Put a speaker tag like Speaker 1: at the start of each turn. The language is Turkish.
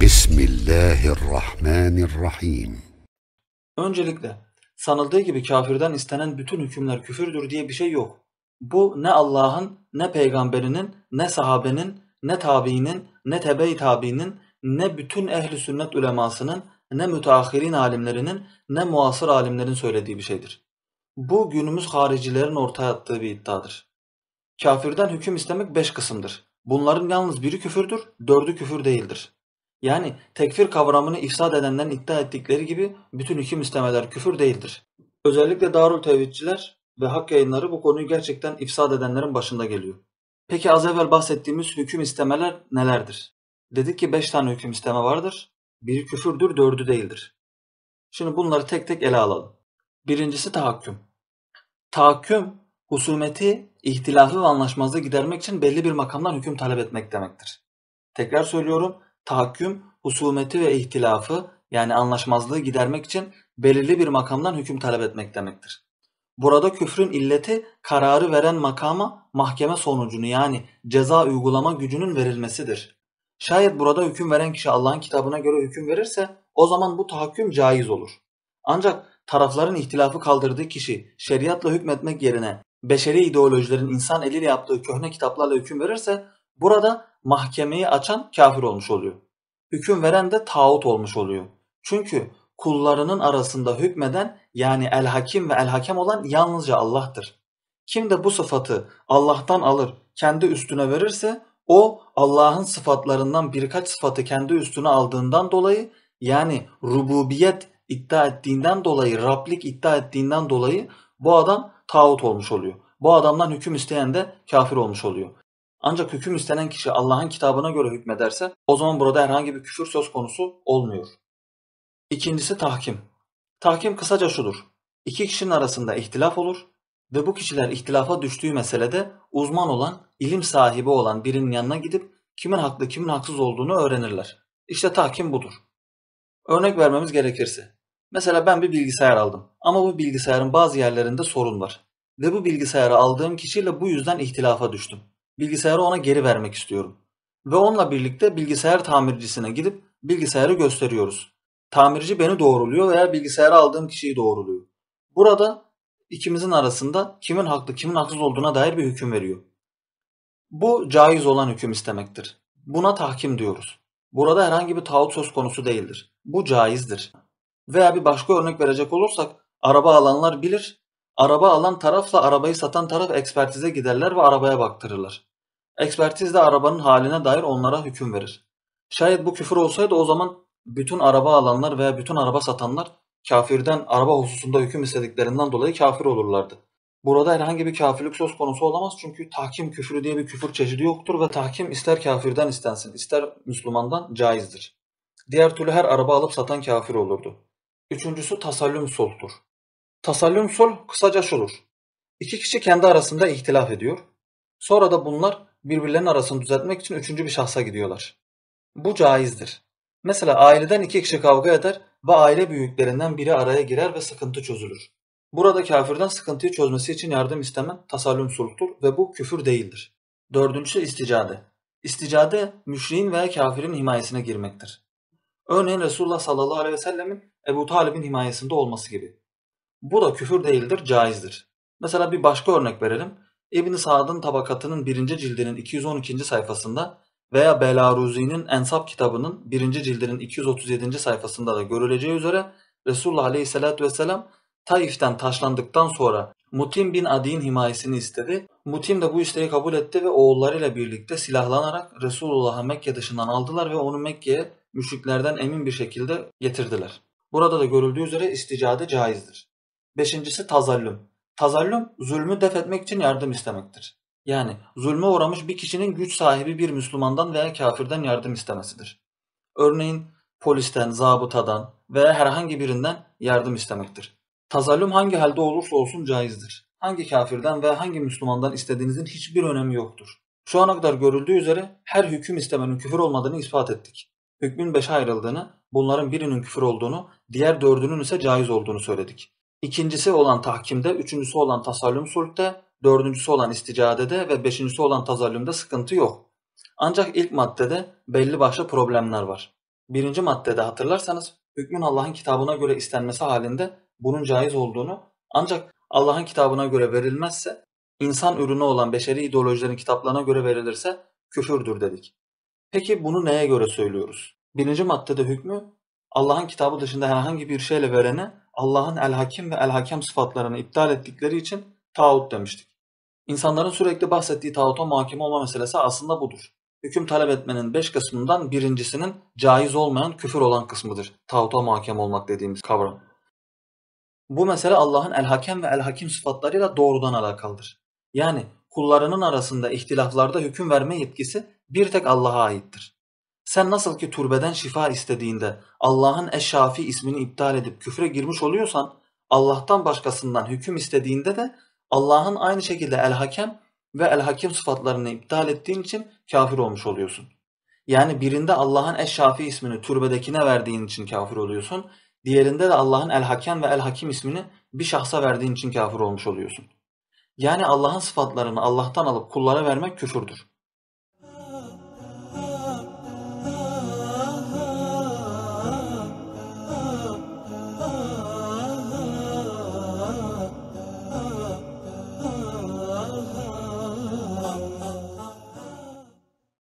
Speaker 1: Bismillahirrahmanirrahim. Öncelikle sanıldığı gibi kafirden istenen bütün hükümler küfürdür diye bir şey yok. Bu ne Allah'ın, ne peygamberinin, ne sahabenin, ne tabiinin, ne tebe-i tabiinin, ne bütün ehli sünnet ulemasının, ne müteahhirin alimlerinin, ne muasır alimlerin söylediği bir şeydir. Bu günümüz haricilerin ortaya attığı bir iddiadır. Kafirden hüküm istemek beş kısımdır. Bunların yalnız biri küfürdür, dördü küfür değildir. Yani tekfir kavramını ifsad edenlerin iddia ettikleri gibi bütün hüküm istemeler küfür değildir. Özellikle Darül Tevhidçiler ve hak yayınları bu konuyu gerçekten ifsad edenlerin başında geliyor. Peki az evvel bahsettiğimiz hüküm istemeler nelerdir? Dedik ki 5 tane hüküm isteme vardır. Biri küfürdür, dördü değildir. Şimdi bunları tek tek ele alalım. Birincisi tahakküm. Tahakküm, husumeti, ihtilafı ve anlaşmazlığı gidermek için belli bir makamdan hüküm talep etmek demektir. Tekrar söylüyorum, tahakküm, husumeti ve ihtilafı yani anlaşmazlığı gidermek için belirli bir makamdan hüküm talep etmek demektir. Burada küfrün illeti kararı veren makama mahkeme sonucunu yani ceza uygulama gücünün verilmesidir. Şayet burada hüküm veren kişi Allah'ın kitabına göre hüküm verirse o zaman bu tahakküm caiz olur. Ancak tarafların ihtilafı kaldırdığı kişi şeriatla hükmetmek yerine beşeri ideolojilerin insan eliyle yaptığı köhne kitaplarla hüküm verirse Burada mahkemeyi açan kafir olmuş oluyor. Hüküm veren de tağut olmuş oluyor. Çünkü kullarının arasında hükmeden yani el hakim ve el hakem olan yalnızca Allah'tır. Kim de bu sıfatı Allah'tan alır, kendi üstüne verirse o Allah'ın sıfatlarından birkaç sıfatı kendi üstüne aldığından dolayı yani rububiyet iddia ettiğinden dolayı, Rablik iddia ettiğinden dolayı bu adam tağut olmuş oluyor. Bu adamdan hüküm isteyen de kafir olmuş oluyor. Ancak hüküm istenen kişi Allah'ın kitabına göre hükmederse o zaman burada herhangi bir küfür söz konusu olmuyor. İkincisi tahkim. Tahkim kısaca şudur. İki kişinin arasında ihtilaf olur ve bu kişiler ihtilafa düştüğü meselede uzman olan, ilim sahibi olan birinin yanına gidip kimin haklı kimin haksız olduğunu öğrenirler. İşte tahkim budur. Örnek vermemiz gerekirse. Mesela ben bir bilgisayar aldım ama bu bilgisayarın bazı yerlerinde sorun var ve bu bilgisayarı aldığım kişiyle bu yüzden ihtilafa düştüm bilgisayarı ona geri vermek istiyorum. Ve onunla birlikte bilgisayar tamircisine gidip bilgisayarı gösteriyoruz. Tamirci beni doğruluyor veya bilgisayarı aldığım kişiyi doğruluyor. Burada ikimizin arasında kimin haklı kimin haksız olduğuna dair bir hüküm veriyor. Bu caiz olan hüküm istemektir. Buna tahkim diyoruz. Burada herhangi bir taahhüt söz konusu değildir. Bu caizdir. Veya bir başka örnek verecek olursak araba alanlar bilir Araba alan tarafla arabayı satan taraf ekspertize giderler ve arabaya baktırırlar. Ekspertiz de arabanın haline dair onlara hüküm verir. Şayet bu küfür olsaydı o zaman bütün araba alanlar veya bütün araba satanlar kafirden araba hususunda hüküm istediklerinden dolayı kafir olurlardı. Burada herhangi bir kafirlik söz konusu olamaz çünkü tahkim küfürü diye bir küfür çeşidi yoktur ve tahkim ister kafirden istensin ister Müslümandan caizdir. Diğer türlü her araba alıp satan kafir olurdu. Üçüncüsü tasallüm sulhtur. Tasallüm sulh kısaca şudur. İki kişi kendi arasında ihtilaf ediyor. Sonra da bunlar birbirlerinin arasını düzeltmek için üçüncü bir şahsa gidiyorlar. Bu caizdir. Mesela aileden iki kişi kavga eder ve aile büyüklerinden biri araya girer ve sıkıntı çözülür. Burada kafirden sıkıntıyı çözmesi için yardım istemen tasallüm sulhtur ve bu küfür değildir. Dördüncüsü isticade. İsticade müşriğin veya kafirin himayesine girmektir. Örneğin Resulullah sallallahu aleyhi ve sellemin Ebu Talib'in himayesinde olması gibi. Bu da küfür değildir, caizdir. Mesela bir başka örnek verelim. ibn Saad'ın tabakatının birinci cildinin 212. sayfasında veya Belaruzi'nin Ensap kitabının birinci cildinin 237. sayfasında da görüleceği üzere Resulullah Aleyhisselatü Vesselam Taif'ten taşlandıktan sonra Mutim bin Adi'nin himayesini istedi. Mutim de bu isteği kabul etti ve oğullarıyla birlikte silahlanarak Resulullah'ı Mekke dışından aldılar ve onu Mekke'ye müşriklerden emin bir şekilde getirdiler. Burada da görüldüğü üzere isticade caizdir. Beşincisi tazallüm. Tazallüm zulmü def etmek için yardım istemektir. Yani zulme uğramış bir kişinin güç sahibi bir Müslümandan veya kafirden yardım istemesidir. Örneğin polisten, zabıtadan veya herhangi birinden yardım istemektir. Tazallüm hangi halde olursa olsun caizdir. Hangi kafirden veya hangi Müslümandan istediğinizin hiçbir önemi yoktur. Şu ana kadar görüldüğü üzere her hüküm istemenin küfür olmadığını ispat ettik. Hükmün beşe ayrıldığını, bunların birinin küfür olduğunu, diğer dördünün ise caiz olduğunu söyledik ikincisi olan tahkimde, üçüncüsü olan tasallüm sulhte, dördüncüsü olan isticadede ve beşincisi olan tazallümde sıkıntı yok. Ancak ilk maddede belli başlı problemler var. Birinci maddede hatırlarsanız hükmün Allah'ın kitabına göre istenmesi halinde bunun caiz olduğunu ancak Allah'ın kitabına göre verilmezse insan ürünü olan beşeri ideolojilerin kitaplarına göre verilirse küfürdür dedik. Peki bunu neye göre söylüyoruz? Birinci maddede hükmü Allah'ın kitabı dışında herhangi bir şeyle verene Allah'ın el-hakim ve el-hakem sıfatlarını iptal ettikleri için tağut demiştik. İnsanların sürekli bahsettiği tağuta muhakeme olma meselesi aslında budur. Hüküm talep etmenin beş kısmından birincisinin caiz olmayan küfür olan kısmıdır. Tağuta muhakeme olmak dediğimiz kavram. Bu mesele Allah'ın el-hakem ve el-hakim sıfatlarıyla doğrudan alakalıdır. Yani kullarının arasında ihtilaflarda hüküm verme yetkisi bir tek Allah'a aittir. Sen nasıl ki türbeden şifa istediğinde Allah'ın Eşşafi ismini iptal edip küfre girmiş oluyorsan Allah'tan başkasından hüküm istediğinde de Allah'ın aynı şekilde El Hakem ve El Hakim sıfatlarını iptal ettiğin için kafir olmuş oluyorsun. Yani birinde Allah'ın Eşşafi ismini türbedekine verdiğin için kafir oluyorsun. Diğerinde de Allah'ın El Hakem ve El Hakim ismini bir şahsa verdiğin için kafir olmuş oluyorsun. Yani Allah'ın sıfatlarını Allah'tan alıp kullara vermek küfürdür.